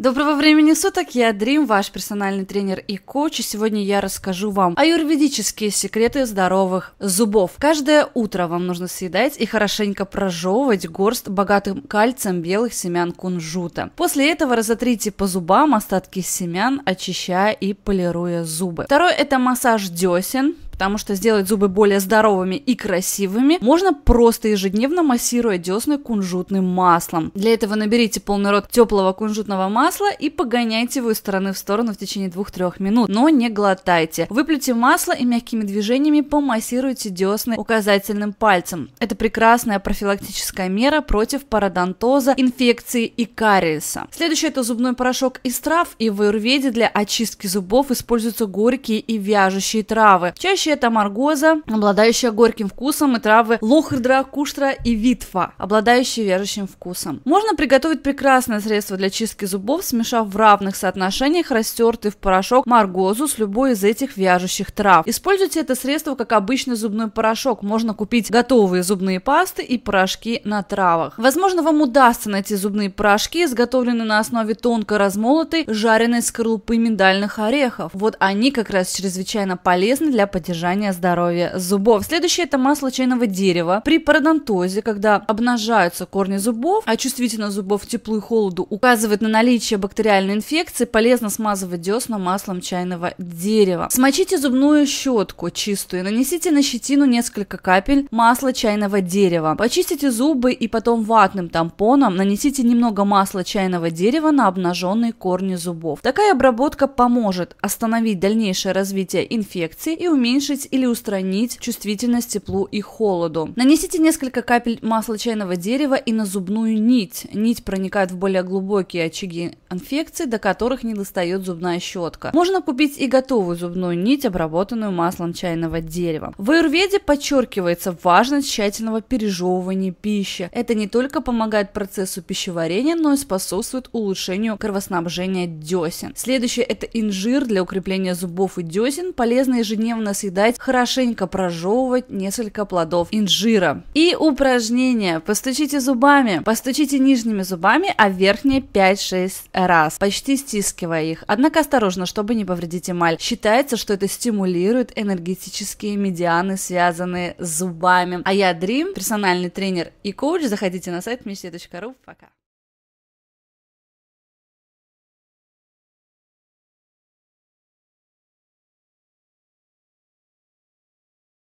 Доброго времени суток, я Дрим, ваш персональный тренер и коуч, и сегодня я расскажу вам аюрведические секреты здоровых зубов. Каждое утро вам нужно съедать и хорошенько прожевывать горст богатым кальцием белых семян кунжута. После этого разотрите по зубам остатки семян, очищая и полируя зубы. Второе – это массаж десен, потому что сделать зубы более здоровыми и красивыми можно просто ежедневно массируя десны кунжутным маслом. Для этого наберите полный рот теплого кунжутного масла и погоняйте его из стороны в сторону в течение 2-3 минут, но не глотайте. Выплюйте масло и мягкими движениями помассируйте десны указательным пальцем. Это прекрасная профилактическая мера против пародонтоза, инфекции и кариеса. Следующий это зубной порошок из трав и в аюрведе для очистки зубов используются горькие и вяжущие травы. Чаще это тамаргоза, обладающая горьким вкусом и травы лохрдра, куштра и витва, обладающие вяжущим вкусом. Можно приготовить прекрасное средство для чистки зубов, смешав в равных соотношениях растертый в порошок маргозу с любой из этих вяжущих трав. Используйте это средство как обычный зубной порошок. Можно купить готовые зубные пасты и порошки на травах. Возможно, вам удастся найти зубные порошки, изготовленные на основе тонко размолотой жареной скорлупы миндальных орехов. Вот они как раз чрезвычайно полезны для поддержания поддержания здоровья зубов. Следующее это масло чайного дерева. При пародонтозе, когда обнажаются корни зубов, а чувствительность зубов теплу и холоду указывает на наличие бактериальной инфекции, полезно смазывать десна маслом чайного дерева. Смочите зубную щетку чистую, нанесите на щетину несколько капель масла чайного дерева. Почистите зубы и потом ватным тампоном нанесите немного масла чайного дерева на обнаженные корни зубов. Такая обработка поможет остановить дальнейшее развитие инфекции и уменьшить уменьшить или устранить чувствительность теплу и холоду. Нанесите несколько капель масла чайного дерева и на зубную нить. Нить проникает в более глубокие очаги инфекции, до которых не достает зубная щетка. Можно купить и готовую зубную нить, обработанную маслом чайного дерева. В аюрведе подчеркивается важность тщательного пережевывания пищи. Это не только помогает процессу пищеварения, но и способствует улучшению кровоснабжения десен. Следующее это инжир для укрепления зубов и десен, полезно ежедневно съедать дать хорошенько прожевывать несколько плодов инжира. И упражнение. Постучите зубами. Постучите нижними зубами, а верхние 5-6 раз, почти стискивая их. Однако осторожно, чтобы не повредить эмаль. Считается, что это стимулирует энергетические медианы, связанные с зубами. А я Дрим, персональный тренер и коуч. Заходите на сайт мечте.ру. Пока.